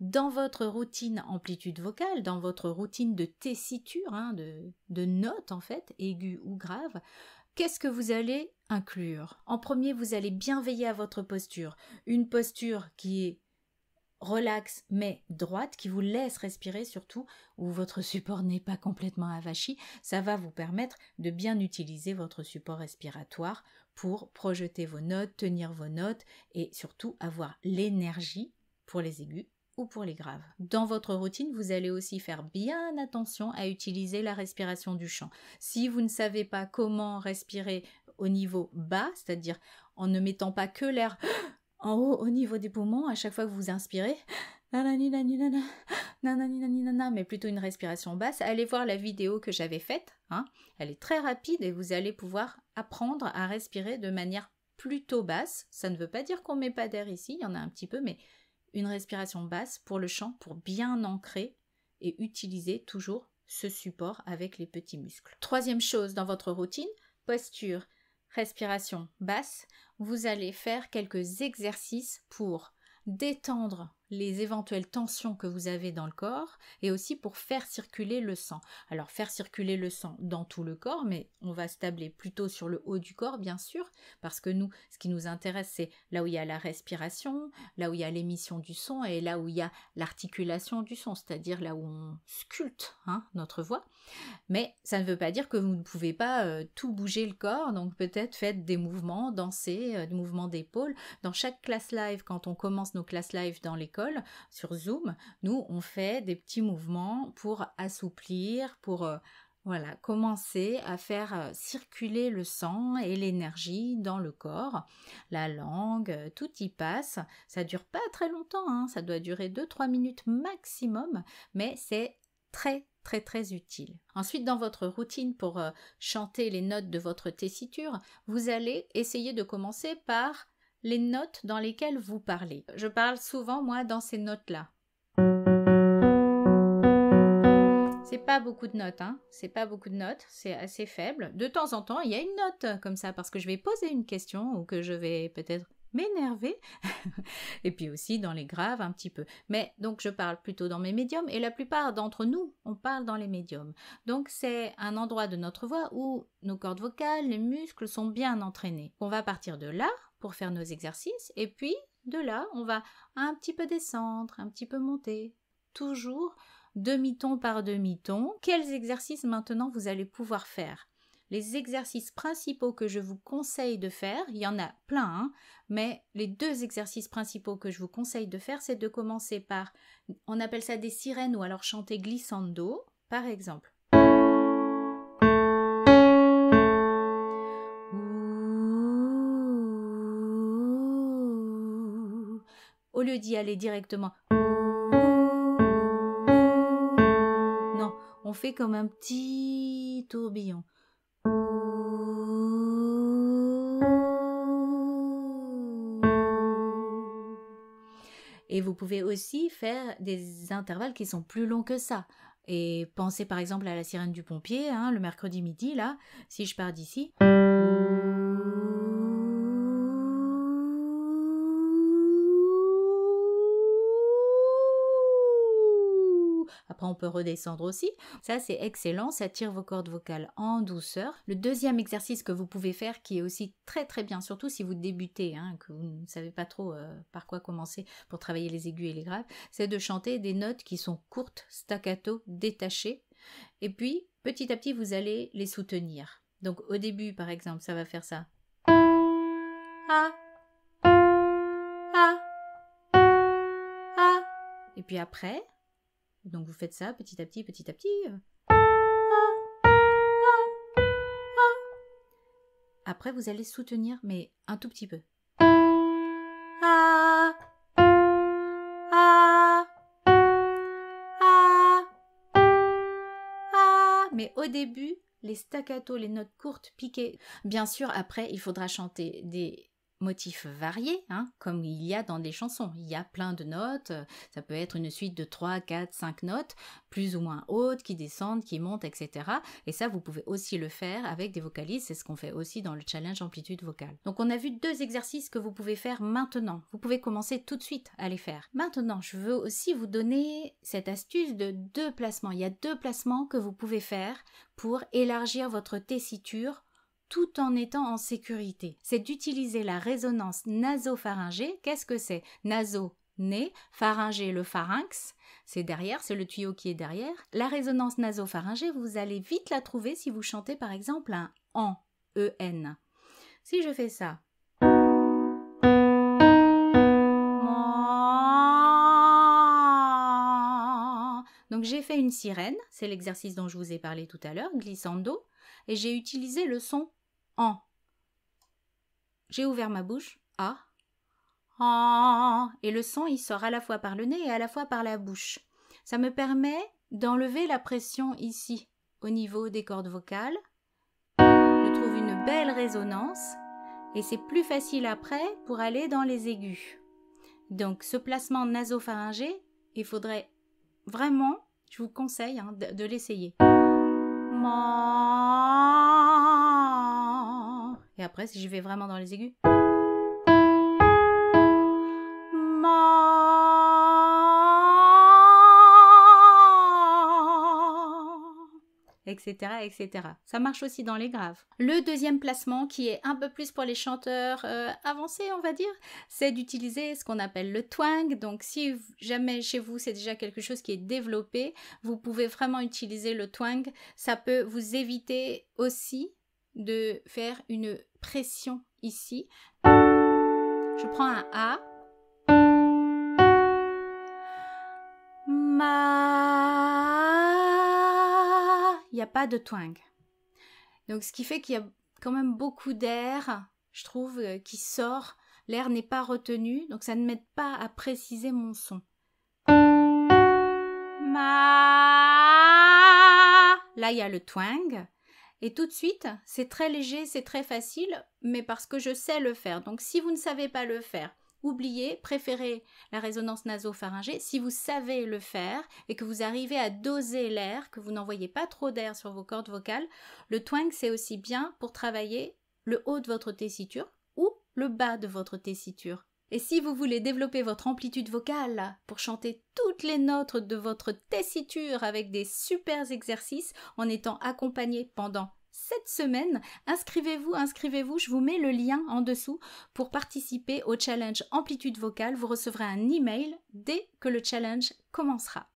dans votre routine amplitude vocale, dans votre routine de tessiture, hein, de, notes en fait, aiguë ou grave, qu'est-ce que vous allez inclure En premier, vous allez bien veiller à votre posture. Une posture qui est relaxe mais droite, qui vous laisse respirer surtout, où votre support n'est pas complètement avachi, ça va vous permettre de bien utiliser votre support respiratoire pour projeter vos notes, tenir vos notes et surtout avoir l'énergie pour les aigus ou pour les graves. Dans votre routine, vous allez aussi faire bien attention à utiliser la respiration du chant. Si vous ne savez pas comment respirer au niveau bas, c'est-à-dire en ne mettant pas que l'air en haut au niveau des poumons à chaque fois que vous inspirez, mais plutôt une respiration basse, allez voir la vidéo que j'avais faite. Hein. Elle est très rapide et vous allez pouvoir apprendre à respirer de manière plutôt basse. Ça ne veut pas dire qu'on ne met pas d'air ici, il y en a un petit peu, mais une respiration basse pour le champ, pour bien ancrer et utiliser toujours ce support avec les petits muscles. Troisième chose dans votre routine, posture, respiration basse, vous allez faire quelques exercices pour détendre les éventuelles tensions que vous avez dans le corps et aussi pour faire circuler le sang. Alors faire circuler le sang dans tout le corps, mais on va se tabler plutôt sur le haut du corps bien sûr, parce que nous, ce qui nous intéresse, c'est là où il y a la respiration, là où il y a l'émission du son et là où il y a l'articulation du son, c'est-à-dire là où on sculpte hein, notre voix. Mais ça ne veut pas dire que vous ne pouvez pas euh, tout bouger le corps, donc peut-être faites des mouvements, danser euh, des mouvements d'épaule. Dans chaque classe live, quand on commence nos classes live dans les sur Zoom, nous on fait des petits mouvements pour assouplir, pour euh, voilà, commencer à faire euh, circuler le sang et l'énergie dans le corps, la langue, euh, tout y passe. Ça dure pas très longtemps, hein. ça doit durer 2-3 minutes maximum, mais c'est très très très utile. Ensuite, dans votre routine pour chanter les notes de votre tessiture, vous allez essayer de commencer par les notes dans lesquelles vous parlez. Je parle souvent, moi, dans ces notes-là. C'est pas beaucoup de notes, hein. C'est pas beaucoup de notes, c'est assez faible. De temps en temps, il y a une note comme ça parce que je vais poser une question ou que je vais peut-être m'énerver. et puis aussi dans les graves un petit peu. Mais donc je parle plutôt dans mes médiums et la plupart d'entre nous, on parle dans les médiums. Donc c'est un endroit de notre voix où nos cordes vocales, les muscles sont bien entraînés. On va partir de là faire nos exercices, et puis de là, on va un petit peu descendre, un petit peu monter, toujours demi-ton par demi-ton. Quels exercices maintenant vous allez pouvoir faire les exercices principaux que je vous conseille de faire, il y en a plein, hein, mais les deux exercices principaux que je vous conseille de faire, c'est de commencer par, on appelle ça des sirènes ou alors chanter glissando, par exemple. au lieu d'y aller directement. Non, on fait comme un petit tourbillon. Et vous pouvez aussi faire des intervalles qui sont plus longs que ça. Et pensez par exemple à la sirène du pompier, hein, le mercredi midi, là, si je pars d'ici. Après, on peut redescendre aussi. Ça, c'est excellent. Ça tire vos cordes vocales en douceur. Le deuxième exercice que vous pouvez faire, qui est aussi très très bien, surtout si vous débutez, hein, que vous ne savez pas trop euh, par quoi commencer pour travailler les aigus et les graves, c'est de chanter des notes qui sont courtes, staccato, détachées. Et puis, petit à petit, vous allez les soutenir. Donc, au début, par exemple, ça va faire ça. Ah. Ah. Ah. Et puis après, donc vous faites ça petit à petit, petit à petit. Après, vous allez soutenir, mais un tout petit peu. Mais au début, les staccato, les notes courtes, piquées. Bien sûr, après, il faudra chanter des motifs variés, hein, comme il y a dans des chansons. Il y a plein de notes, euh, ça peut être une suite de 3, 4, 5 notes, plus ou moins hautes, qui descendent, qui montent, etc. Et ça, vous pouvez aussi le faire avec des vocalises, c'est ce qu'on fait aussi dans le challenge amplitude vocale. Donc on a vu deux exercices que vous pouvez faire maintenant. Vous pouvez commencer tout de suite à les faire. Maintenant, je veux aussi vous donner cette astuce de deux placements. Il y a deux placements que vous pouvez faire pour élargir votre tessiture tout en étant en sécurité. C'est d'utiliser la résonance nasopharyngée. Qu'est-ce que c'est Naso, nez, pharyngé, le pharynx, c'est derrière, c'est le tuyau qui est derrière. La résonance nasopharyngée, vous allez vite la trouver si vous chantez par exemple un en, en. Si je fais ça, Donc j'ai fait une sirène, c'est l'exercice dont je vous ai parlé tout à l'heure, glissando, et j'ai utilisé le son j'ai ouvert ma bouche, et le son, il sort à la fois par le nez et à la fois par la bouche. Ça me permet d'enlever la pression ici, au niveau des cordes vocales. Je trouve une belle résonance et c'est plus facile après pour aller dans les aigus. Donc ce placement nasopharyngé, il faudrait vraiment, je vous conseille hein, de l'essayer. Et après, si j'y vais vraiment dans les aigus. etc., etc. Ça marche aussi dans les graves. Le deuxième placement, qui est un peu plus pour les chanteurs euh, avancés, on va dire, c'est d'utiliser ce qu'on appelle le twang. Donc, si jamais chez vous c'est déjà quelque chose qui est développé, vous pouvez vraiment utiliser le twang. Ça peut vous éviter aussi de faire une pression ici. Je prends un A. Ma. Il n'y a pas de twang. Donc ce qui fait qu'il y a quand même beaucoup d'air, je trouve, euh, qui sort. L'air n'est pas retenu, donc ça ne m'aide pas à préciser mon son. Ma. Là, il y a le twang. Et tout de suite, c'est très léger, c'est très facile, mais parce que je sais le faire. Donc si vous ne savez pas le faire, oubliez, préférez la résonance nasopharyngée. Si vous savez le faire et que vous arrivez à doser l'air, que vous n'envoyez pas trop d'air sur vos cordes vocales, le twang c'est aussi bien pour travailler le haut de votre tessiture ou le bas de votre tessiture. Et si vous voulez développer votre amplitude vocale pour chanter toutes les notes de votre tessiture avec des super exercices en étant accompagné pendant cette semaine, inscrivez-vous, inscrivez-vous, je vous mets le lien en dessous pour participer au challenge amplitude vocale. Vous recevrez un email dès que le challenge commencera.